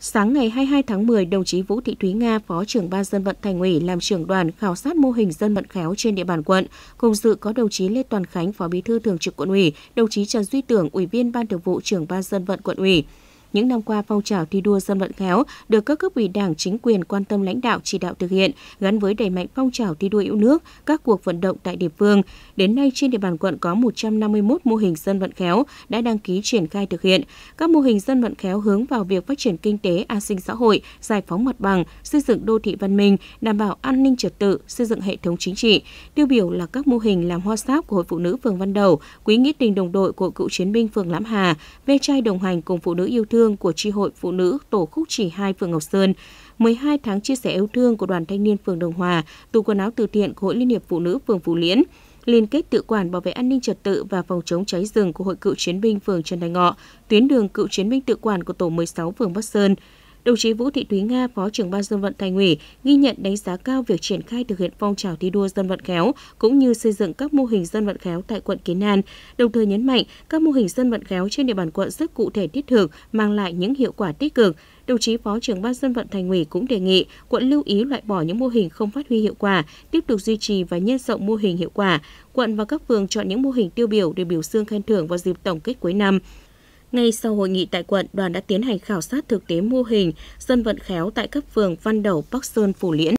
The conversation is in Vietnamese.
Sáng ngày 22 tháng 10, đồng chí Vũ Thị Thúy Nga, Phó trưởng Ban dân vận Thành ủy làm trưởng đoàn khảo sát mô hình dân vận khéo trên địa bàn quận. Cùng dự có đồng chí Lê Toàn Khánh, Phó Bí thư Thường trực Quận ủy, đồng chí Trần Duy Tưởng, Ủy viên Ban Thường vụ trưởng Ban dân vận Quận ủy, những năm qua, phong trào thi đua dân vận khéo được các cấp ủy đảng, chính quyền quan tâm lãnh đạo chỉ đạo thực hiện, gắn với đẩy mạnh phong trào thi đua yêu nước, các cuộc vận động tại địa phương. Đến nay, trên địa bàn quận có 151 mô hình dân vận khéo đã đăng ký triển khai thực hiện. Các mô hình dân vận khéo hướng vào việc phát triển kinh tế, an sinh xã hội, giải phóng mặt bằng, xây dựng đô thị văn minh, đảm bảo an ninh trật tự, xây dựng hệ thống chính trị. Tiêu biểu là các mô hình làm hoa sáp của Hội Phụ Nữ phường Văn Đầu, Quý nghĩa tình đồng đội của cựu chiến binh phường Lãm Hà, ve chai đồng hành cùng phụ nữ yêu thương thương của tri hội phụ nữ tổ khúc chỉ 2 phường Ngọc Sơn, 12 tháng chia sẻ yêu thương của đoàn thanh niên phường Đồng Hòa, tủ quần áo từ thiện của Hội Liên hiệp Phụ nữ phường Phú Liễn, liên kết tự quản bảo vệ an ninh trật tự và phòng chống cháy rừng của Hội Cựu chiến binh phường Trần Đại Ngọ, tuyến đường Cựu chiến binh tự quản của tổ 16 phường Bắc Sơn, đồng chí Vũ Thị Thúy Nga, Phó trưởng ban dân vận Thành ủy, ghi nhận đánh giá cao việc triển khai thực hiện phong trào thi đua dân vận khéo cũng như xây dựng các mô hình dân vận khéo tại quận Kiến An. Đồng thời nhấn mạnh các mô hình dân vận khéo trên địa bàn quận rất cụ thể thiết thực, mang lại những hiệu quả tích cực. Đồng chí Phó trưởng ban dân vận Thành ủy cũng đề nghị quận lưu ý loại bỏ những mô hình không phát huy hiệu quả, tiếp tục duy trì và nhân rộng mô hình hiệu quả. Quận và các phường chọn những mô hình tiêu biểu để biểu dương khen thưởng vào dịp tổng kết cuối năm. Ngay sau hội nghị tại quận, đoàn đã tiến hành khảo sát thực tế mô hình dân vận khéo tại các phường Văn Đầu, Bắc Sơn, Phủ Liễn.